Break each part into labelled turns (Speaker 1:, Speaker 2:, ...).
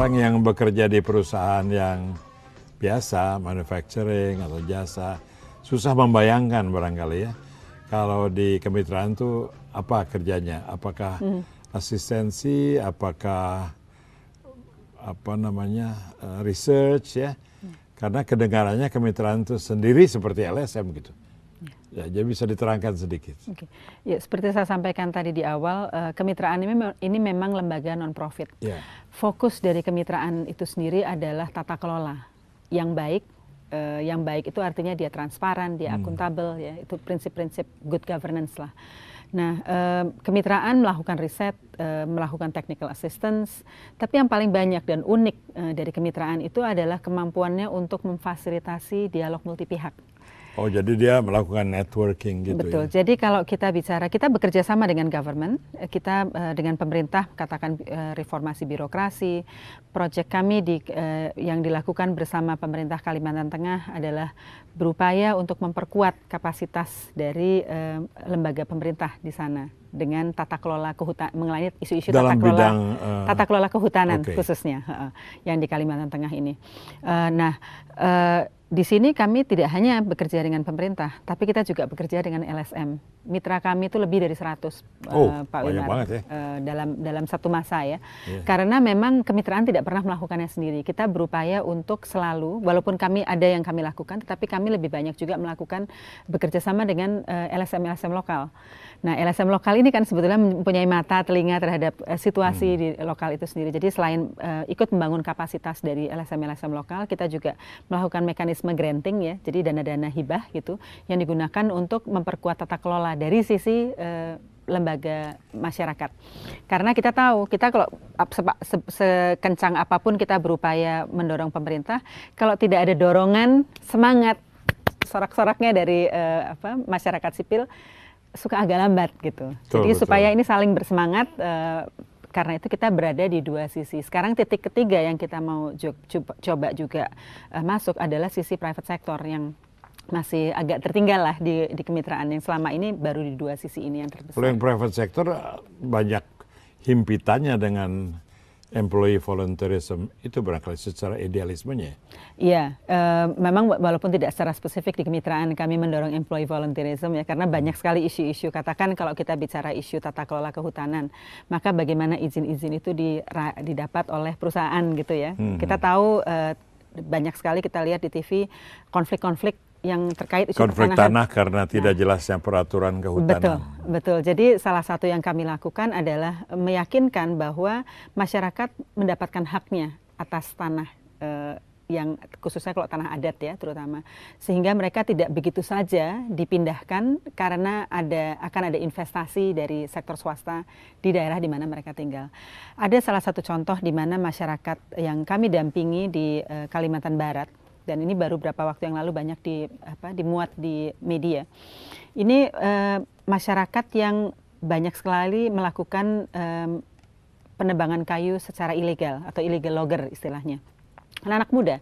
Speaker 1: orang yang bekerja di perusahaan yang biasa, manufacturing atau jasa, susah membayangkan barangkali ya. Kalau di kemitraan itu apa kerjanya? Apakah hmm. asistensi, apakah apa namanya eh, research ya? Hmm. Karena kedengarannya kemitraan itu sendiri seperti LSM gitu. Ya, jadi bisa diterangkan sedikit. Okay.
Speaker 2: Ya, seperti saya sampaikan tadi di awal, uh, kemitraan ini, ini memang lembaga non-profit. Yeah. Fokus dari kemitraan itu sendiri adalah tata kelola yang baik. Eh, yang baik itu artinya dia transparan, dia hmm. akuntabel, ya itu prinsip-prinsip good governance lah. Nah, eh, kemitraan melakukan riset, eh, melakukan technical assistance, tapi yang paling banyak dan unik eh, dari kemitraan itu adalah kemampuannya untuk memfasilitasi dialog multi multipihak.
Speaker 1: Oh, jadi dia melakukan networking gitu Betul.
Speaker 2: ya. Jadi kalau kita bicara, kita bekerja sama dengan government, kita uh, dengan pemerintah katakan uh, reformasi birokrasi. Proyek kami di uh, yang dilakukan bersama pemerintah Kalimantan Tengah adalah berupaya untuk memperkuat kapasitas dari uh, lembaga pemerintah di sana dengan tata kelola kehutanan mengenai isu-isu tata kelola uh, tata kelola kehutanan okay. khususnya uh, yang di Kalimantan Tengah ini. Uh, nah, uh, di sini kami tidak hanya bekerja dengan pemerintah, tapi kita juga bekerja dengan LSM. Mitra kami itu lebih dari 100, eh, oh, uh, Pak Wimar, ya. uh, dalam dalam satu masa ya. Yeah. Karena memang kemitraan tidak pernah melakukannya sendiri. Kita berupaya untuk selalu, walaupun kami ada yang kami lakukan, tetapi kami lebih banyak juga melakukan bekerja sama dengan eh, lsm LSM LSM lokal. Nah, LSM lokal ini kan sebetulnya mempunyai mata telinga terhadap uh, situasi hmm. di lokal itu sendiri. Jadi selain uh, ikut membangun kapasitas dari LSM LSM lokal, kita juga melakukan mekanisme mekanisme granting ya, jadi dana-dana hibah gitu yang digunakan untuk memperkuat tata kelola dari sisi e, lembaga masyarakat. Karena kita tahu, kita kalau sekencang apapun kita berupaya mendorong pemerintah, kalau tidak ada dorongan semangat sorak-soraknya dari e, apa masyarakat sipil suka agak lambat gitu. Betul, Jadi betul. supaya ini saling bersemangat E, karena itu kita berada di dua sisi. Sekarang titik ketiga yang kita mau coba juga uh, masuk adalah sisi private sector yang masih agak tertinggal lah di, di kemitraan yang selama ini baru di dua sisi ini yang terbesar.
Speaker 1: Kalau yang private sector eh, banyak himpitannya dengan employee volunteerism itu berangkat secara idealismenya.
Speaker 2: Iya, e, memang walaupun tidak secara spesifik di kemitraan kami mendorong employee volunteerism ya karena banyak hmm. sekali isu-isu katakan kalau kita bicara isu tata kelola kehutanan, maka bagaimana izin-izin itu didapat oleh perusahaan gitu ya. Hmm. Kita hmm. tahu e, banyak sekali kita lihat di TV konflik-konflik yang terkait isu konflik tanah
Speaker 1: karena tidak nah, jelasnya peraturan kehutanan. Betul,
Speaker 2: betul. Jadi salah satu yang kami lakukan adalah meyakinkan bahwa masyarakat mendapatkan haknya atas tanah eh, yang khususnya kalau tanah adat ya terutama sehingga mereka tidak begitu saja dipindahkan karena ada akan ada investasi dari sektor swasta di daerah di mana mereka tinggal. Ada salah satu contoh di mana masyarakat yang kami dampingi di eh, Kalimantan Barat dan ini baru berapa waktu yang lalu banyak di apa dimuat di media. Ini eh, masyarakat yang banyak sekali melakukan penebangan kayu secara ilegal atau illegal logger istilahnya. Anak-anak muda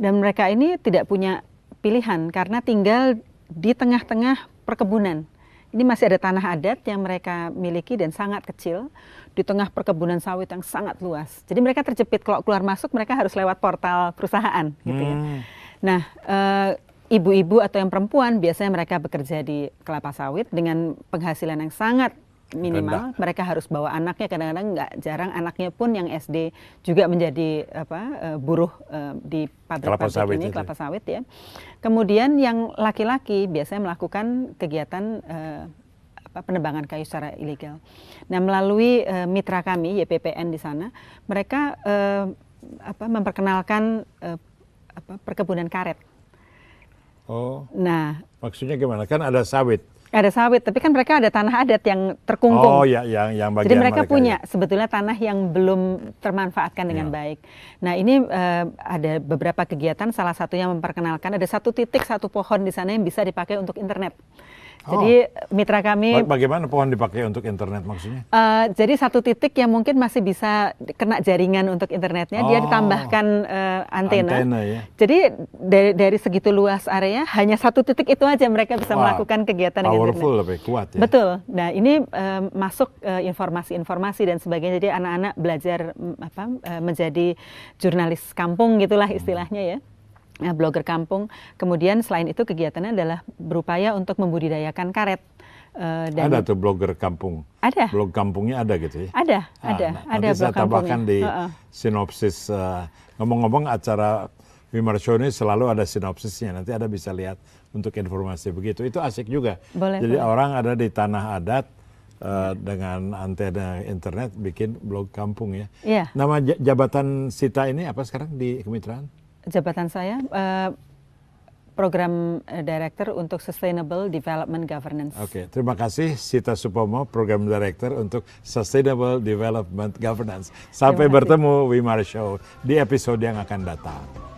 Speaker 2: dan mereka ini tidak punya pilihan karena tinggal di tengah-tengah perkebunan ini masih ada tanah adat yang mereka miliki dan sangat kecil di tengah perkebunan sawit yang sangat luas. Jadi mereka terjepit kalau keluar masuk mereka harus lewat portal perusahaan gitu ya. Hmm. Nah, eh, ibu-ibu atau yang perempuan biasanya mereka bekerja di kelapa sawit dengan penghasilan yang sangat minimal rendah. mereka harus bawa anaknya kadang-kadang nggak jarang anaknya pun yang SD juga menjadi apa eh, buruh eh, di pabrik, kelapa pabrik sawit ini kelapa sawit ya kemudian yang laki-laki biasanya melakukan kegiatan eh, penebangan kayu secara ilegal nah melalui mitra kami YPPN di sana mereka apa memperkenalkan apa perkebunan karet oh nah
Speaker 1: maksudnya gimana kan ada sawit
Speaker 2: ada sawit, tapi kan mereka ada tanah adat yang terkungkung. Oh
Speaker 1: ya, yang yang bagian Jadi mereka, mereka punya
Speaker 2: ya. sebetulnya tanah yang belum termanfaatkan dengan ya. baik. Nah ini uh, ada beberapa kegiatan, salah satunya memperkenalkan ada satu titik satu pohon di sana yang bisa dipakai untuk internet. Oh. Jadi mitra kami.
Speaker 1: Bagaimana pohon dipakai untuk internet maksudnya?
Speaker 2: Uh, jadi satu titik yang mungkin masih bisa kena jaringan untuk internetnya, oh. dia ditambahkan uh, antena. antena ya. Jadi dari, dari segitu luas area, hanya satu titik itu aja mereka bisa Wah, melakukan kegiatan powerful internet. Powerful, kuat ya. Betul. Nah ini uh, masuk informasi-informasi uh, dan sebagainya. Jadi anak-anak belajar apa uh, menjadi jurnalis kampung gitulah istilahnya ya. Eh, blogger kampung. Kemudian selain itu kegiatannya adalah berupaya untuk membudidayakan karet. Eh, dan ada
Speaker 1: tuh blogger kampung. Ada. Blog kampungnya ada gitu ya.
Speaker 2: Ada, ada, nah, ada. Nanti saya tambahkan di uh -uh.
Speaker 1: sinopsis. Eh, ngomong-ngomong acara Wimar Show ini selalu ada sinopsisnya. Nanti ada bisa lihat untuk informasi begitu. Itu asik juga. Boleh, Jadi boleh. orang ada di tanah adat uh, dengan antena internet bikin blog kampung ya. Yeah. Nama jabatan Sita ini apa sekarang di kemitraan?
Speaker 2: jabatan saya uh, program eh, director untuk Sustainable Development Governance. Oke,
Speaker 1: okay, terima kasih Sita Supomo, program director untuk Sustainable Development Governance. Sampai bertemu Wimar Show di episode yang akan datang.